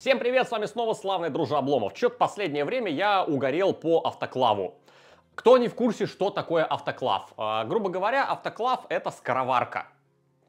Всем привет, с вами снова славный дружа Обломов. Чё-то последнее время я угорел по автоклаву. Кто не в курсе, что такое автоклав? Э, грубо говоря, автоклав это скороварка.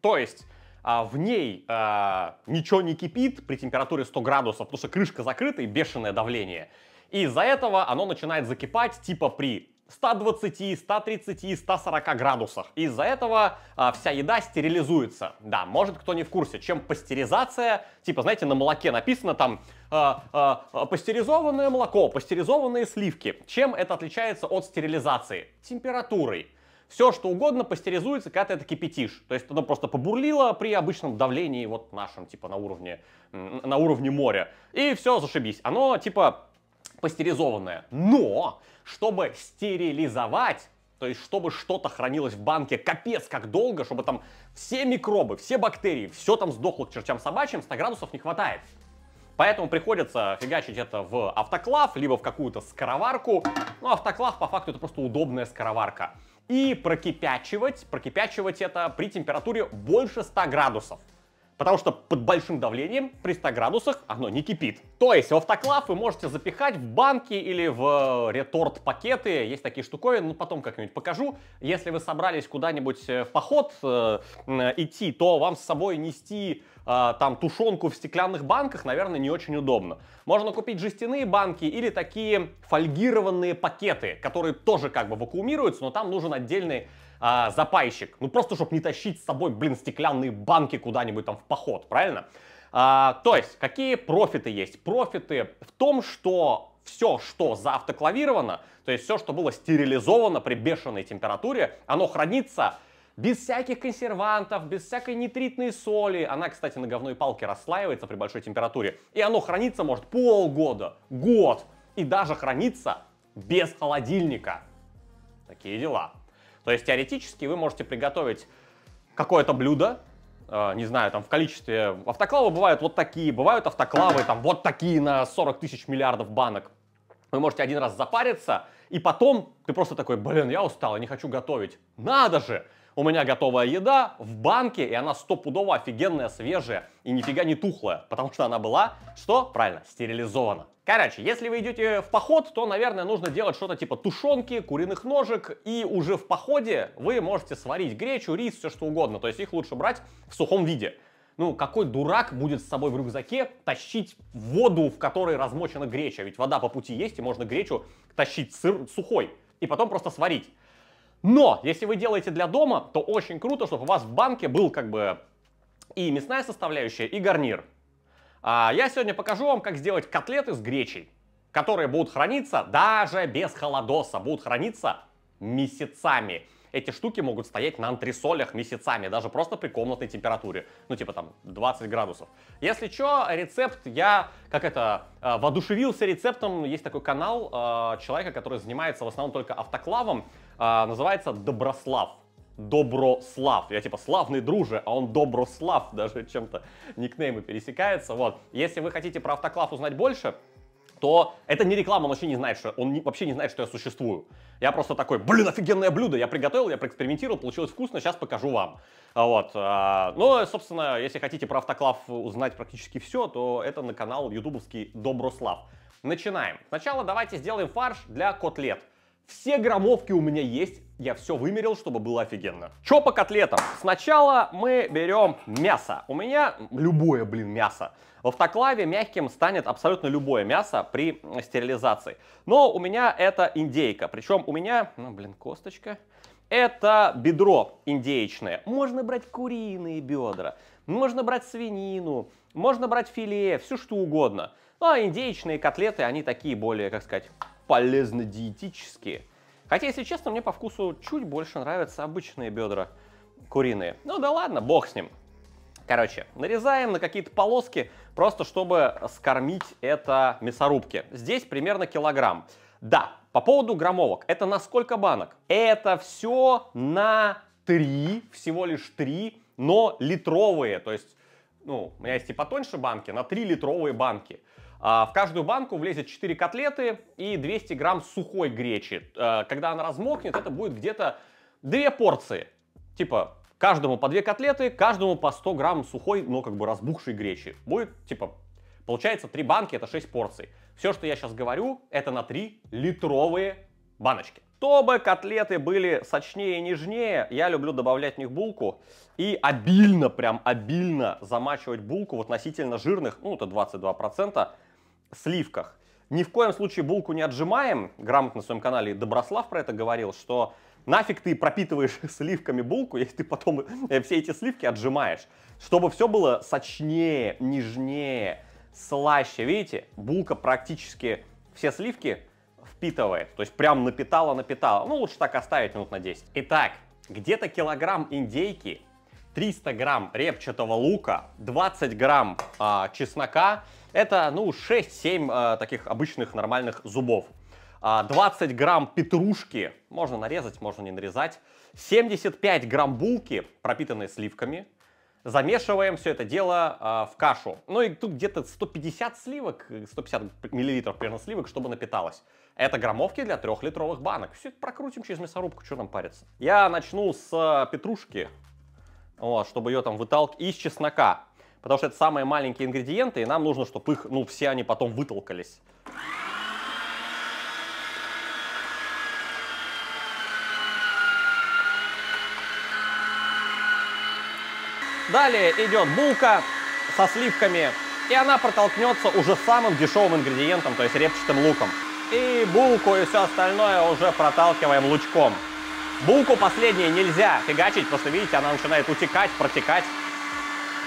То есть э, в ней э, ничего не кипит при температуре 100 градусов, потому что крышка закрыта и бешеное давление. И из-за этого оно начинает закипать типа при 120, 130, 140 градусах. Из-за этого а, вся еда стерилизуется. Да, может кто не в курсе, чем пастеризация, типа, знаете, на молоке написано там а, а, а пастеризованное молоко, пастеризованные сливки. Чем это отличается от стерилизации? Температурой. Все, что угодно пастеризуется, когда ты это кипятишь. То есть оно просто побурлило при обычном давлении, вот нашем, типа на уровне, на уровне моря. И все, зашибись. Оно, типа, пастеризованное. Но чтобы стерилизовать то есть, чтобы что-то хранилось в банке капец как долго, чтобы там все микробы, все бактерии, все там сдохло к чертям собачьим, 100 градусов не хватает. Поэтому приходится фигачить это в автоклав, либо в какую-то скороварку. Ну, автоклав, по факту, это просто удобная скороварка. И прокипячивать, прокипячивать это при температуре больше 100 градусов. Потому что под большим давлением при 100 градусах оно не кипит. То есть в автоклав вы можете запихать в банки или в э, реторт-пакеты. Есть такие штуковины, ну потом как-нибудь покажу. Если вы собрались куда-нибудь э, в поход э, идти, то вам с собой нести э, там тушенку в стеклянных банках, наверное, не очень удобно. Можно купить жестяные банки или такие фольгированные пакеты, которые тоже как бы вакуумируются, но там нужен отдельный а, запайщик. Ну просто, чтобы не тащить с собой, блин, стеклянные банки куда-нибудь там в поход, правильно? А, то есть, какие профиты есть? Профиты в том, что все, что заавтоклавировано, то есть все, что было стерилизовано при бешеной температуре, оно хранится без всяких консервантов, без всякой нитритной соли. Она, кстати, на говной палке расслаивается при большой температуре. И оно хранится, может, полгода, год. И даже хранится без холодильника. Такие дела. То есть теоретически вы можете приготовить какое-то блюдо, э, не знаю, там в количестве... Автоклавы бывают вот такие, бывают автоклавы там вот такие на 40 тысяч миллиардов банок. Вы можете один раз запариться, и потом ты просто такой, блин, я устал, я не хочу готовить. Надо же! у меня готовая еда в банке, и она стопудово офигенная, свежая и нифига не тухлая, потому что она была, что? Правильно, стерилизована. Короче, если вы идете в поход, то, наверное, нужно делать что-то типа тушенки, куриных ножек, и уже в походе вы можете сварить гречу, рис, все что угодно, то есть их лучше брать в сухом виде. Ну, какой дурак будет с собой в рюкзаке тащить воду, в которой размочена греча? Ведь вода по пути есть, и можно гречу тащить сыр сухой и потом просто сварить. Но, если вы делаете для дома, то очень круто, чтобы у вас в банке был как бы и мясная составляющая, и гарнир. А я сегодня покажу вам, как сделать котлеты с гречей, которые будут храниться даже без холодоса, будут храниться месяцами. Эти штуки могут стоять на антресолях месяцами, даже просто при комнатной температуре. Ну, типа там 20 градусов. Если что, рецепт я, как это, э, воодушевился рецептом. Есть такой канал э, человека, который занимается в основном только автоклавом. А, называется Доброслав. Доброслав. Я типа славный друже, а он Доброслав, даже чем-то никнеймы пересекаются. Вот. Если вы хотите про автоклав узнать больше, то это не реклама, он вообще не знает, что он не, вообще не знает, что я существую. Я просто такой, блин, офигенное блюдо, я приготовил, я проэкспериментировал, получилось вкусно, сейчас покажу вам. А вот. А, ну собственно, если хотите про автоклав узнать практически все, то это на канал ютубовский Доброслав. Начинаем. Сначала давайте сделаем фарш для котлет. Все граммовки у меня есть, я все вымерил, чтобы было офигенно. Чё по котлетам? Сначала мы берем мясо. У меня любое, блин, мясо. В автоклаве мягким станет абсолютно любое мясо при стерилизации. Но у меня это индейка. Причем у меня, ну, блин, косточка. Это бедро индеечное. Можно брать куриные бедра, можно брать свинину, можно брать филе, все что угодно. Ну, а индеечные котлеты, они такие более, как сказать, полезно-диетические. Хотя, если честно, мне по вкусу чуть больше нравятся обычные бедра куриные. Ну да ладно, бог с ним. Короче, нарезаем на какие-то полоски, просто чтобы скормить это мясорубке. Здесь примерно килограмм. Да, по поводу граммовок, это на сколько банок? Это все на 3, всего лишь 3, но литровые. То есть, ну, у меня есть и типа потоньше банки, на 3 литровые банки. А, в каждую банку влезет 4 котлеты и 200 грамм сухой гречи. Э, когда она размокнет, это будет где-то 2 порции. Типа каждому по 2 котлеты, каждому по 100 грамм сухой, но как бы разбухшей гречи. Будет типа, получается 3 банки, это 6 порций. Все, что я сейчас говорю, это на 3 литровые баночки. Чтобы котлеты были сочнее и нежнее, я люблю добавлять в них булку и обильно, прям обильно замачивать булку в относительно жирных, ну это 22%, сливках. Ни в коем случае булку не отжимаем. Грамотно на своем канале Доброслав про это говорил, что нафиг ты пропитываешь сливками булку, если ты потом э, все эти сливки отжимаешь. Чтобы все было сочнее, нежнее, слаще. Видите, булка практически все сливки впитывает. То есть прям напитала-напитала. Ну, лучше так оставить минут на 10. Итак, где-то килограмм индейки, 300 грамм репчатого лука, 20 грамм а, чеснока – это, ну, 6-7 э, а, таких обычных нормальных зубов. 20 а, грамм петрушки, можно нарезать, можно не нарезать, 75 грамм булки, пропитанные сливками. Замешиваем все это дело э, в кашу. Ну и тут где-то 150 сливок, 150 миллилитров примерно сливок, чтобы напиталось. Это граммовки для трехлитровых банок. Все это прокрутим через мясорубку, что нам париться. Я начну с э, петрушки, вот, чтобы ее там выталкивать, из чеснока потому что это самые маленькие ингредиенты, и нам нужно, чтобы их, ну, все они потом вытолкались. Далее идет булка со сливками, и она протолкнется уже самым дешевым ингредиентом, то есть репчатым луком. И булку и все остальное уже проталкиваем лучком. Булку последней нельзя фигачить, просто видите, она начинает утекать, протекать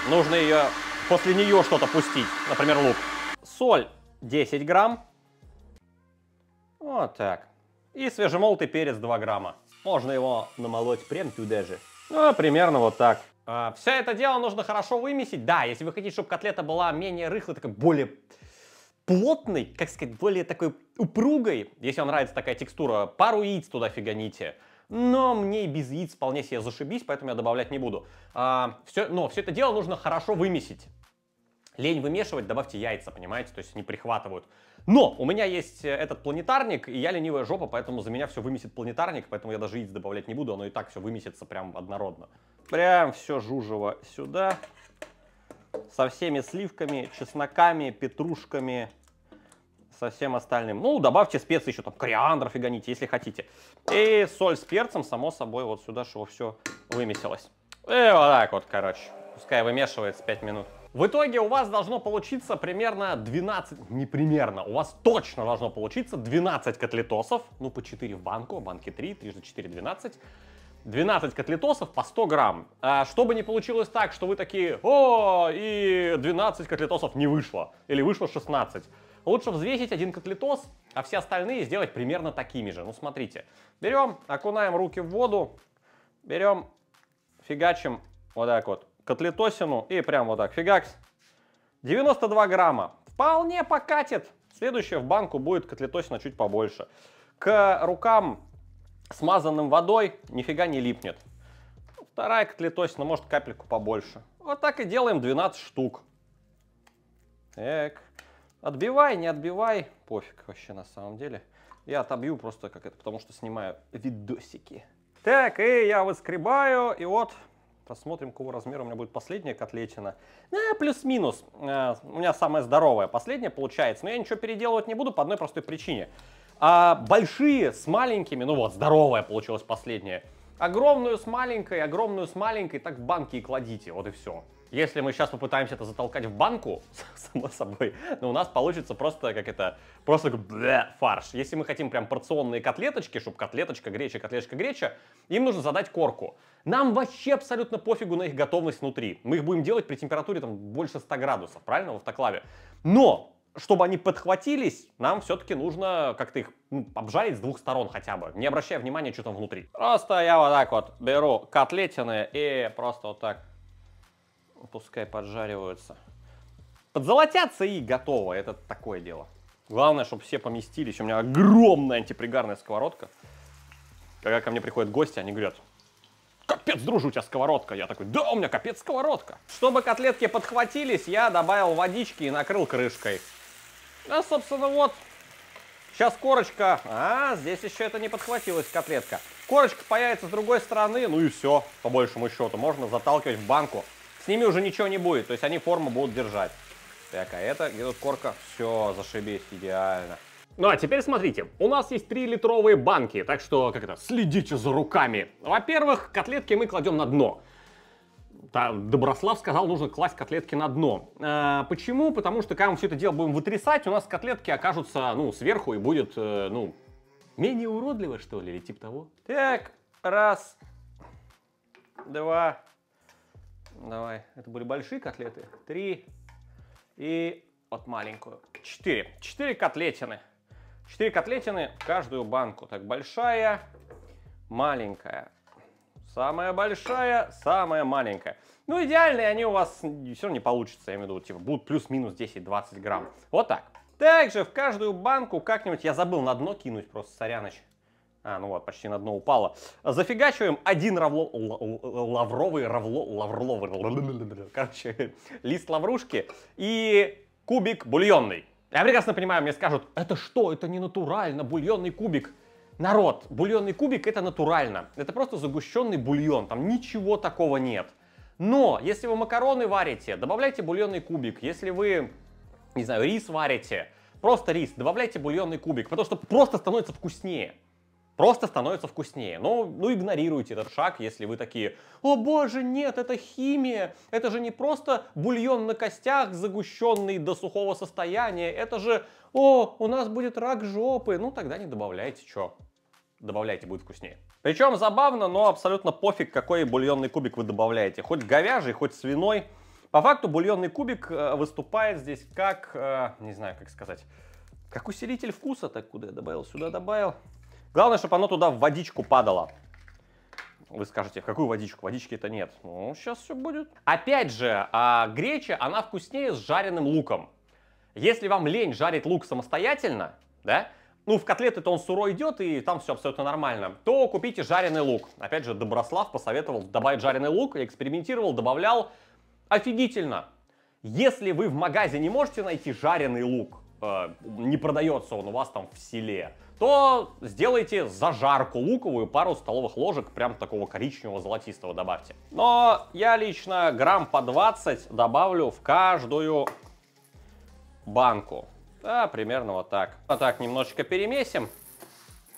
нужно ее, после нее что-то пустить, например, лук. Соль 10 грамм, вот так. И свежемолотый перец 2 грамма. Можно его намолоть прям туда же. Ну, а примерно вот так. А, все это дело нужно хорошо вымесить. Да, если вы хотите, чтобы котлета была менее рыхлой, такой более плотной, как сказать, более такой упругой, если вам нравится такая текстура, пару яиц туда фиганите но мне и без яиц вполне себе зашибись, поэтому я добавлять не буду. А, все, но все это дело нужно хорошо вымесить. Лень вымешивать, добавьте яйца, понимаете, то есть не прихватывают. Но у меня есть э, этот планетарник, и я ленивая жопа, поэтому за меня все вымесит планетарник, поэтому я даже яиц добавлять не буду, оно и так все вымесится прям однородно. Прям все жужево сюда, со всеми сливками, чесноками, петрушками, со всем остальным. Ну, добавьте специи еще, там, кориандр фиганите, если хотите. И соль с перцем, само собой, вот сюда, чтобы все вымесилось. И вот так вот, короче. Пускай вымешивается 5 минут. В итоге у вас должно получиться примерно 12, не примерно, у вас точно должно получиться 12 котлетосов, ну по 4 в банку, банки 3, 3 4, 12. 12 котлетосов по 100 грамм. А чтобы не получилось так, что вы такие, о, и 12 котлетосов не вышло, или вышло 16. Лучше взвесить один котлетос, а все остальные сделать примерно такими же. Ну, смотрите. Берем, окунаем руки в воду, берем, фигачим вот так вот котлетосину и прям вот так фигакс. 92 грамма. Вполне покатит. Следующее в банку будет котлетосина чуть побольше. К рукам смазанным водой нифига не липнет. Ну, вторая котлетосина, может капельку побольше. Вот так и делаем 12 штук. Так. Отбивай, не отбивай, пофиг вообще на самом деле. Я отобью просто как это, потому что снимаю видосики. Так, и я выскребаю, и вот посмотрим, какого размера у меня будет последняя котлетина. Э, Плюс-минус. Э, у меня самая здоровая последняя получается, но я ничего переделывать не буду по одной простой причине. А большие с маленькими, ну вот, здоровая получилась последняя. Огромную с маленькой, огромную с маленькой, так в банке и кладите, вот и все. Если мы сейчас попытаемся это затолкать в банку, само собой, но ну, у нас получится просто как это, просто блэ, фарш. Если мы хотим прям порционные котлеточки, чтобы котлеточка, греча, котлеточка, греча, им нужно задать корку. Нам вообще абсолютно пофигу на их готовность внутри. Мы их будем делать при температуре там больше 100 градусов, правильно, в автоклаве. Но чтобы они подхватились, нам все-таки нужно как-то их ну, обжарить с двух сторон хотя бы, не обращая внимания, что там внутри. Просто я вот так вот беру котлетины и просто вот так пускай поджариваются. Подзолотятся и готово, это такое дело. Главное, чтобы все поместились. У меня огромная антипригарная сковородка. Когда ко мне приходят гости, они говорят, капец, дружу, у тебя сковородка. Я такой, да, у меня капец сковородка. Чтобы котлетки подхватились, я добавил водички и накрыл крышкой. А, собственно, вот. Сейчас корочка. А, здесь еще это не подхватилось, котлетка. Корочка появится с другой стороны, ну и все, по большему счету. Можно заталкивать в банку. С ними уже ничего не будет, то есть они форму будут держать. Так, а это, где тут корка? Все, зашибись, идеально. Ну а теперь смотрите, у нас есть 3-литровые банки, так что как это, следите за руками. Во-первых, котлетки мы кладем на дно. Доброслав сказал, нужно класть котлетки на дно. Э, почему? Потому что, когда мы все это дело будем вытрясать, у нас котлетки окажутся, ну, сверху и будет, э, ну, менее уродливо, что ли, или типа того. Так, раз, два, давай, это были большие котлеты, три и вот маленькую. Четыре. Четыре котлетины. Четыре котлетины каждую банку. Так, большая, маленькая, Самая большая, самая маленькая. Ну, идеальные они у вас все равно не получится, я имею в виду, типа, будут плюс-минус 10-20 грамм. Вот так. Также в каждую банку как-нибудь, я забыл на дно кинуть просто, соряныч. А, ну вот, почти на дно упало. Зафигачиваем один равло, лавровый, равло, лаврловый, короче, лист лаврушки и кубик бульонный. Я прекрасно понимаю, мне скажут, это что, это не натурально, бульонный кубик народ, бульонный кубик это натурально. Это просто загущенный бульон, там ничего такого нет. Но если вы макароны варите, добавляйте бульонный кубик. Если вы, не знаю, рис варите, просто рис, добавляйте бульонный кубик, потому что просто становится вкуснее. Просто становится вкуснее. Но ну, ну, игнорируйте этот шаг, если вы такие, о боже, нет, это химия, это же не просто бульон на костях, загущенный до сухого состояния, это же о, у нас будет рак жопы, ну тогда не добавляйте, что? Добавляйте, будет вкуснее. Причем забавно, но абсолютно пофиг, какой бульонный кубик вы добавляете. Хоть говяжий, хоть свиной. По факту бульонный кубик э, выступает здесь как, э, не знаю, как сказать, как усилитель вкуса, так куда я добавил, сюда добавил. Главное, чтобы оно туда в водичку падало. Вы скажете, в какую водичку? Водички-то нет. Ну, сейчас все будет. Опять же, а греча, она вкуснее с жареным луком. Если вам лень жарить лук самостоятельно, да, ну, в котлеты-то он сырой идет, и там все абсолютно нормально, то купите жареный лук. Опять же, Доброслав посоветовал добавить жареный лук, я экспериментировал, добавлял. Офигительно! Если вы в магазе не можете найти жареный лук, э, не продается он у вас там в селе, то сделайте зажарку луковую, пару столовых ложек прям такого коричневого золотистого добавьте. Но я лично грамм по 20 добавлю в каждую банку. Да, примерно вот так. Вот так немножечко перемесим.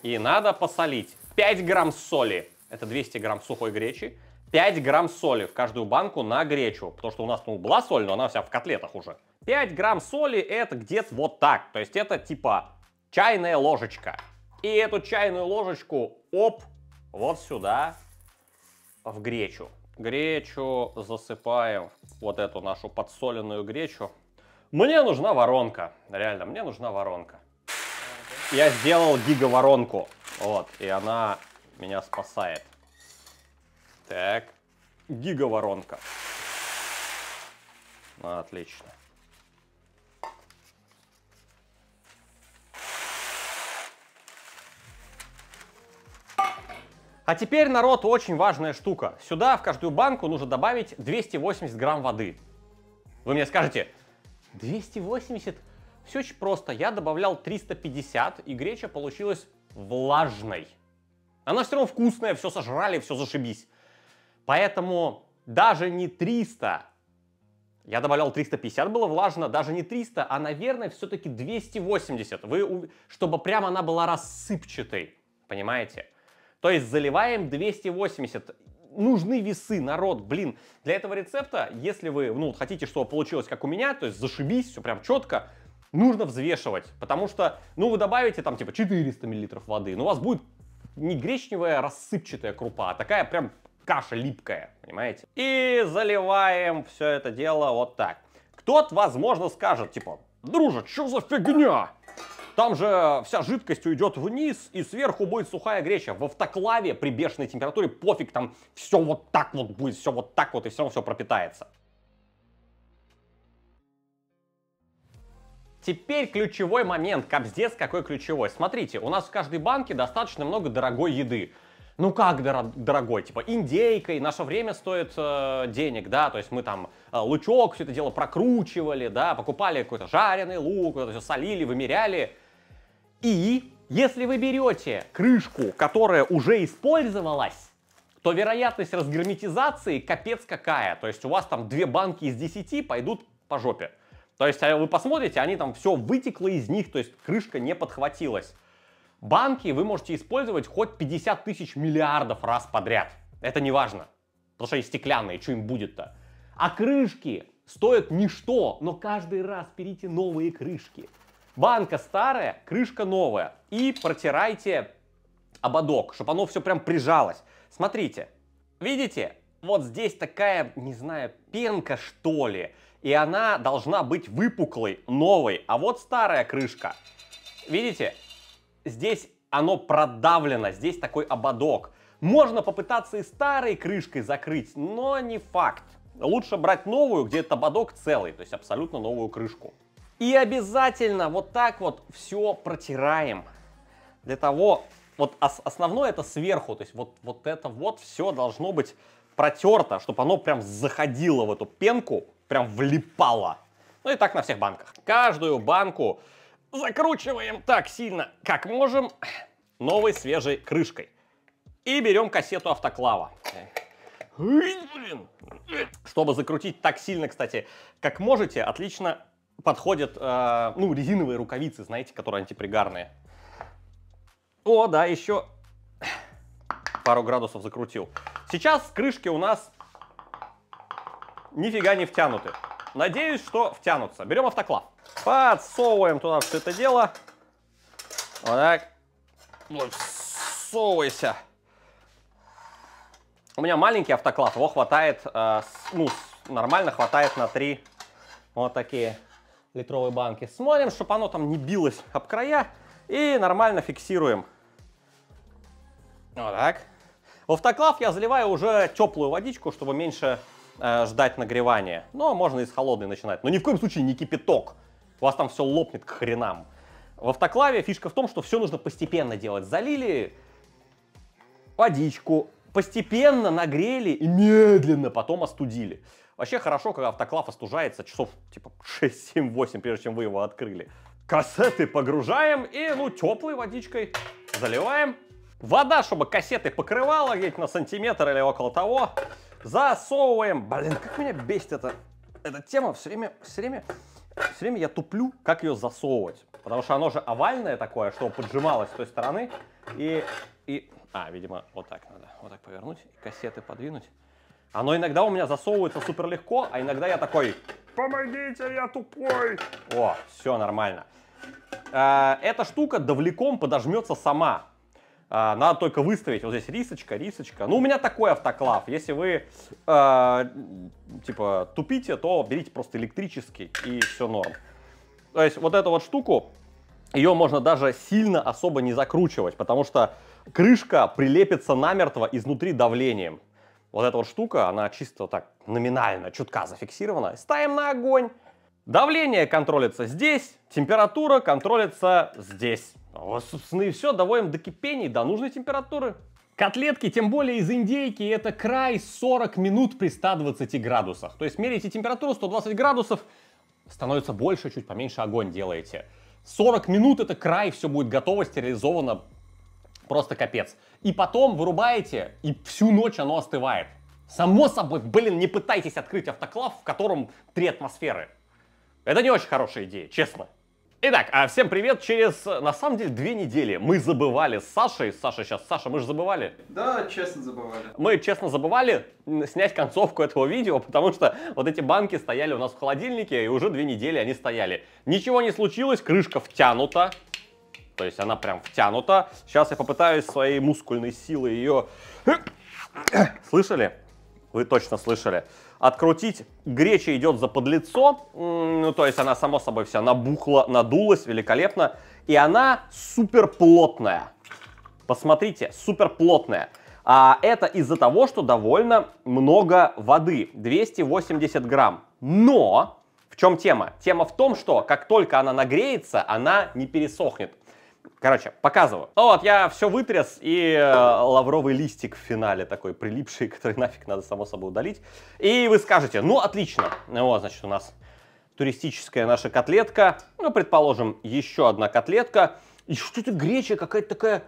И надо посолить. 5 грамм соли. Это 200 грамм сухой гречи. 5 грамм соли в каждую банку на гречу. Потому что у нас ну, была соль, но она вся в котлетах уже. 5 грамм соли это где-то вот так. То есть это типа чайная ложечка. И эту чайную ложечку оп, вот сюда, в гречу. Гречу засыпаем, вот эту нашу подсоленную гречу. Мне нужна воронка. Реально, мне нужна воронка. Я сделал гигаворонку, Вот, и она меня спасает. Так, гиговоронка. Отлично. А теперь, народ, очень важная штука. Сюда в каждую банку нужно добавить 280 грамм воды. Вы мне скажете, 280? Все очень просто. Я добавлял 350, и греча получилась влажной. Она все равно вкусная, все сожрали, все зашибись. Поэтому даже не 300, я добавлял 350, было влажно, даже не 300, а, наверное, все-таки 280. Вы, чтобы прям она была рассыпчатой, понимаете? То есть заливаем 280 нужны весы, народ, блин. Для этого рецепта, если вы, ну, хотите, чтобы получилось как у меня, то есть зашибись, все прям четко, нужно взвешивать, потому что, ну, вы добавите там типа 400 миллилитров воды, но у вас будет не гречневая рассыпчатая крупа, а такая прям каша липкая, понимаете? И заливаем все это дело вот так. Кто-то, возможно, скажет, типа, дружа, что за фигня? Там же вся жидкость уйдет вниз, и сверху будет сухая греча. В автоклаве при бешеной температуре пофиг, там все вот так вот будет, все вот так вот, и все равно все пропитается. Теперь ключевой момент. Капздец какой ключевой. Смотрите, у нас в каждой банке достаточно много дорогой еды. Ну как дор- дорогой? Типа индейка, и наше время стоит э, денег, да, то есть мы там э, лучок, все это дело прокручивали, да, покупали какой-то жареный лук, это все солили, вымеряли. И если вы берете крышку, которая уже использовалась, то вероятность разгерметизации капец какая. То есть у вас там две банки из 10 пойдут по жопе. То есть а вы посмотрите, они там все вытекло из них, то есть крышка не подхватилась. Банки вы можете использовать хоть 50 тысяч миллиардов раз подряд. Это не важно. Потому что они стеклянные, что им будет-то? А крышки стоят ничто, но каждый раз берите новые крышки. Банка старая, крышка новая. И протирайте ободок, чтобы оно все прям прижалось. Смотрите, видите, вот здесь такая, не знаю, пенка что ли. И она должна быть выпуклой, новой. А вот старая крышка. Видите, здесь оно продавлено, здесь такой ободок. Можно попытаться и старой крышкой закрыть, но не факт. Лучше брать новую, где этот ободок целый, то есть абсолютно новую крышку. И обязательно вот так вот все протираем. Для того, вот основное это сверху, то есть вот, вот это вот все должно быть протерто, чтобы оно прям заходило в эту пенку, прям влипало. Ну и так на всех банках. Каждую банку закручиваем так сильно, как можем, новой свежей крышкой. И берем кассету автоклава. Чтобы закрутить так сильно, кстати, как можете, отлично подходят, э, ну, резиновые рукавицы, знаете, которые антипригарные. О, да, еще пару градусов закрутил. Сейчас крышки у нас нифига не втянуты. Надеюсь, что втянутся. Берем автоклав. Подсовываем туда все это дело. Вот так. Вот, всовывайся. У меня маленький автоклав, его хватает, э, ну, нормально хватает на три вот такие литровой банки. Смотрим, чтобы оно там не билось об края. И нормально фиксируем. Вот так. В автоклав я заливаю уже теплую водичку, чтобы меньше э, ждать нагревания. Но можно и с холодной начинать. Но ни в коем случае не кипяток. У вас там все лопнет к хренам. В автоклаве фишка в том, что все нужно постепенно делать. Залили водичку, постепенно нагрели и медленно потом остудили. Вообще хорошо, когда автоклав остужается часов типа 6, 7, 8, прежде чем вы его открыли. Кассеты погружаем и, ну, теплой водичкой заливаем. Вода, чтобы кассеты покрывала где-то на сантиметр или около того. Засовываем. Блин, как меня бесит эта, эта тема. Все время, все время, все время я туплю, как ее засовывать. Потому что оно же овальное такое, что поджималось с той стороны. И, и... А, видимо, вот так надо. Вот так повернуть кассеты подвинуть. Оно иногда у меня засовывается супер легко, а иногда я такой «Помогите, я тупой!» О, все нормально. Э, эта штука давлеком подожмется сама. Э, надо только выставить. Вот здесь рисочка, рисочка. Ну, у меня такой автоклав. Если вы, э, типа, тупите, то берите просто электрический, и все норм. То есть вот эту вот штуку, ее можно даже сильно особо не закручивать, потому что крышка прилепится намертво изнутри давлением. Вот эта вот штука, она чисто так номинально, чутка зафиксирована. Ставим на огонь. Давление контролится здесь, температура контролится здесь. Вот, собственно, и все. Доводим до кипения, до нужной температуры. Котлетки, тем более из индейки, это край 40 минут при 120 градусах. То есть меряете температуру 120 градусов, становится больше, чуть поменьше огонь делаете. 40 минут это край, все будет готово, стерилизовано, Просто капец. И потом вырубаете, и всю ночь оно остывает. Само собой, блин, не пытайтесь открыть автоклав, в котором три атмосферы. Это не очень хорошая идея, честно. Итак, а всем привет. Через, на самом деле, две недели мы забывали с Сашей. Саша сейчас. Саша, мы же забывали. Да, честно забывали. Мы, честно, забывали снять концовку этого видео, потому что вот эти банки стояли у нас в холодильнике, и уже две недели они стояли. Ничего не случилось, крышка втянута. То есть она прям втянута. Сейчас я попытаюсь своей мускульной силой ее... Слышали? Вы точно слышали. Открутить греча идет за подлицо. Ну, то есть она, само собой, вся набухла, надулась великолепно. И она супер плотная. Посмотрите, супер плотная. А это из-за того, что довольно много воды. 280 грамм. Но в чем тема? Тема в том, что как только она нагреется, она не пересохнет. Короче, показываю. Ну вот, я все вытряс, и э, лавровый листик в финале такой прилипший, который нафиг надо само собой удалить. И вы скажете, ну отлично. Ну вот, значит, у нас туристическая наша котлетка. Ну, предположим, еще одна котлетка. И что это греча какая-то такая...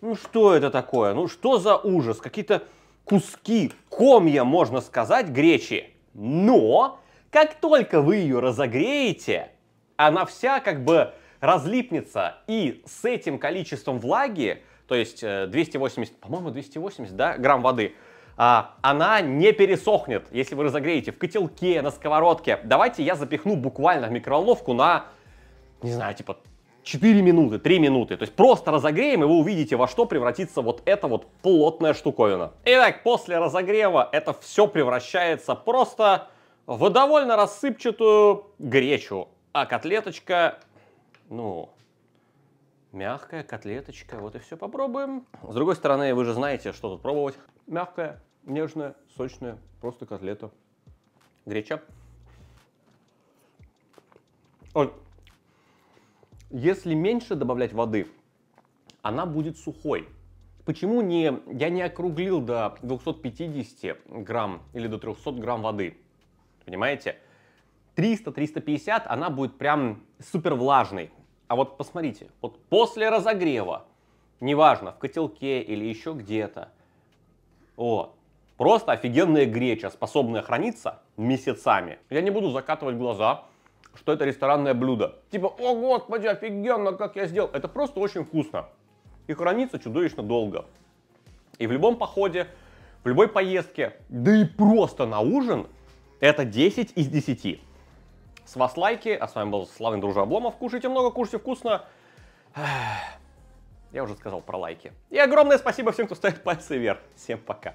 Ну что это такое? Ну что за ужас? Какие-то куски, комья, можно сказать, гречи. Но как только вы ее разогреете, она вся как бы разлипнется, и с этим количеством влаги, то есть 280, э, по-моему, 280 да, грамм воды, а, она не пересохнет, если вы разогреете в котелке, на сковородке. Давайте я запихну буквально в микроволновку на, не знаю, типа 4 минуты, 3 минуты. То есть просто разогреем, и вы увидите, во что превратится вот эта вот плотная штуковина. Итак, после разогрева это все превращается просто в довольно рассыпчатую гречу. А котлеточка ну, мягкая котлеточка, вот и все, попробуем. С другой стороны, вы же знаете, что тут пробовать. Мягкая, нежная, сочная, просто котлета. Греча. Ой. Если меньше добавлять воды, она будет сухой. Почему не, я не округлил до 250 грамм или до 300 грамм воды? Понимаете? 300-350 она будет прям супер влажной. А вот посмотрите, вот после разогрева, неважно, в котелке или еще где-то, о, просто офигенная греча, способная храниться месяцами. Я не буду закатывать глаза, что это ресторанное блюдо. Типа, о господи, офигенно, как я сделал. Это просто очень вкусно. И хранится чудовищно долго. И в любом походе, в любой поездке, да и просто на ужин, это 10 из 10. С вас лайки, а с вами был славный дружа Обломов. Кушайте много, кушайте вкусно. Я уже сказал про лайки. И огромное спасибо всем, кто ставит пальцы вверх. Всем пока.